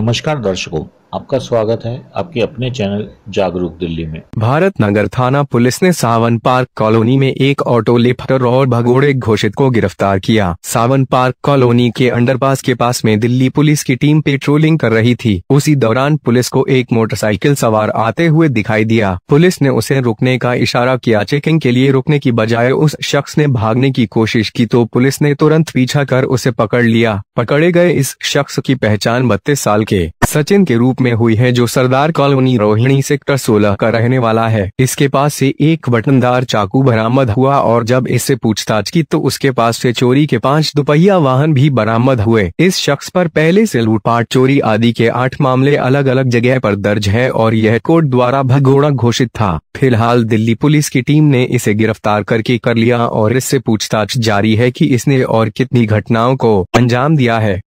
नमस्कार दर्शकों आपका स्वागत है आपके अपने चैनल जागरूक दिल्ली में भारत नगर थाना पुलिस ने सावन पार्क कॉलोनी में एक ऑटो लिफ्टर और भगोड़े घोषित को गिरफ्तार किया सावन पार्क कॉलोनी के अंडरपास के पास में दिल्ली पुलिस की टीम पेट्रोलिंग कर रही थी उसी दौरान पुलिस को एक मोटरसाइकिल सवार आते हुए दिखाई दिया पुलिस ने उसे रुकने का इशारा किया चेकिंग के लिए रुकने की बजाय उस शख्स ने भागने की कोशिश की तो पुलिस ने तुरंत पीछा कर उसे पकड़ लिया पकड़े गए इस शख्स की पहचान बत्तीस साल के सचिन के रूप रूप में हुई है जो सरदार कॉलोनी रोहिणी सेक्टर 16 का रहने वाला है इसके पास से एक बटनदार चाकू बरामद हुआ और जब इससे पूछताछ की तो उसके पास से चोरी के पांच दुपहिया वाहन भी बरामद हुए इस शख्स पर पहले से लूटपाट चोरी आदि के आठ मामले अलग अलग जगह पर दर्ज है और यह कोर्ट द्वारा भगोड़ा घोषित था फिलहाल दिल्ली पुलिस की टीम ने इसे गिरफ्तार करके कर लिया और इससे पूछताछ जारी है की इसने और कितनी घटनाओं को अंजाम दिया है